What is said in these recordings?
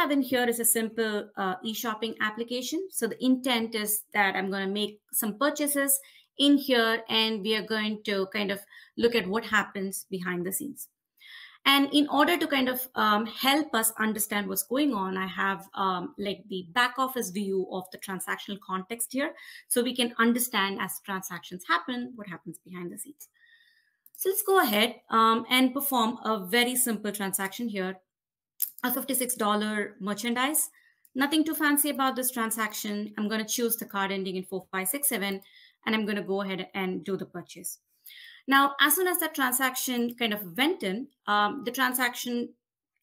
have in here is a simple uh, e-shopping application. So the intent is that I'm going to make some purchases in here and we are going to kind of look at what happens behind the scenes. And in order to kind of um, help us understand what's going on, I have um, like the back office view of the transactional context here. So we can understand as transactions happen, what happens behind the scenes. So let's go ahead um, and perform a very simple transaction here a $56 merchandise. Nothing too fancy about this transaction. I'm going to choose the card ending in 4567 and I'm going to go ahead and do the purchase. Now, as soon as that transaction kind of went in, um, the transaction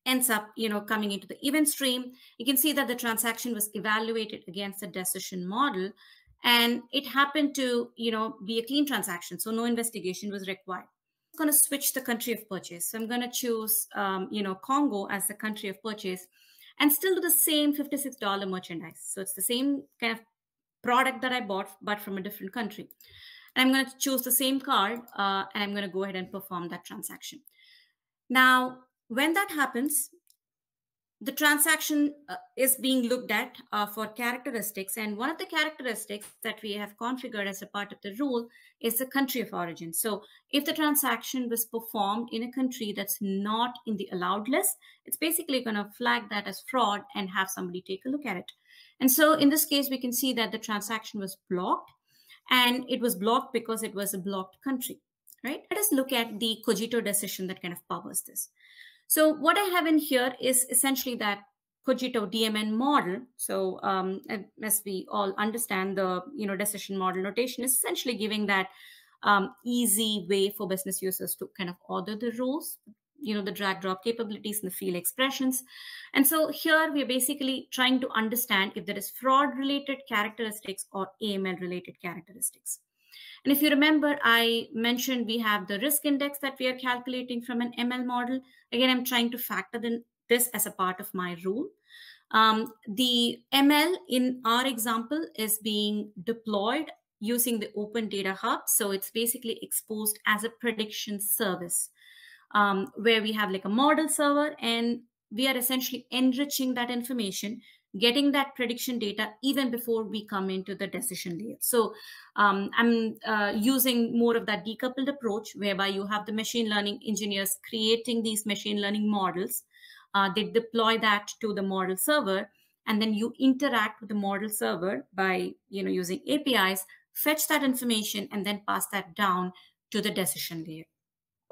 ends up, you know, coming into the event stream. You can see that the transaction was evaluated against the decision model and it happened to, you know, be a clean transaction. So no investigation was required going to switch the country of purchase. So I'm going to choose, um, you know, Congo as the country of purchase and still do the same $56 merchandise. So it's the same kind of product that I bought, but from a different country. And I'm going to choose the same card uh, and I'm going to go ahead and perform that transaction. Now, when that happens, the transaction uh, is being looked at uh, for characteristics. And one of the characteristics that we have configured as a part of the rule is the country of origin. So if the transaction was performed in a country that's not in the allowed list, it's basically going to flag that as fraud and have somebody take a look at it. And so in this case, we can see that the transaction was blocked and it was blocked because it was a blocked country, right? Let us look at the cogito decision that kind of powers this. So what I have in here is essentially that Cogito DMN model. So um, as we all understand, the you know decision model notation is essentially giving that um, easy way for business users to kind of order the rules, you know, the drag drop capabilities and the field expressions. And so here we are basically trying to understand if there is fraud related characteristics or AML related characteristics. And if you remember, I mentioned we have the risk index that we are calculating from an ML model. Again, I'm trying to factor in this as a part of my rule. Um, the ML in our example is being deployed using the Open Data Hub. So it's basically exposed as a prediction service um, where we have like a model server and we are essentially enriching that information getting that prediction data even before we come into the decision layer. So um, I'm uh, using more of that decoupled approach whereby you have the machine learning engineers creating these machine learning models. Uh, they deploy that to the model server and then you interact with the model server by you know using apis fetch that information and then pass that down to the decision layer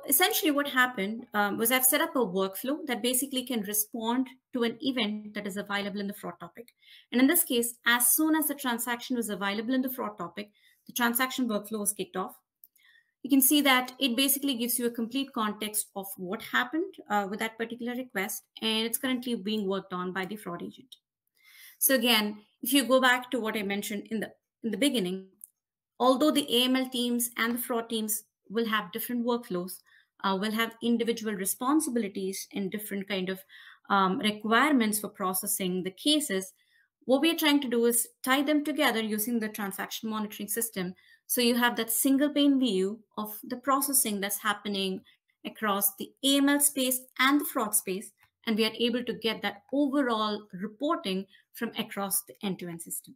essentially what happened um, was I've set up a workflow that basically can respond to an event that is available in the fraud topic. And in this case, as soon as the transaction was available in the fraud topic, the transaction workflow was kicked off. You can see that it basically gives you a complete context of what happened uh, with that particular request, and it's currently being worked on by the fraud agent. So again, if you go back to what I mentioned in the in the beginning, although the AML teams and the fraud teams will have different workflows, uh, will have individual responsibilities and different kind of um, requirements for processing the cases. What we are trying to do is tie them together using the transaction monitoring system. So you have that single pane view of the processing that's happening across the AML space and the fraud space. And we are able to get that overall reporting from across the end-to-end -end system.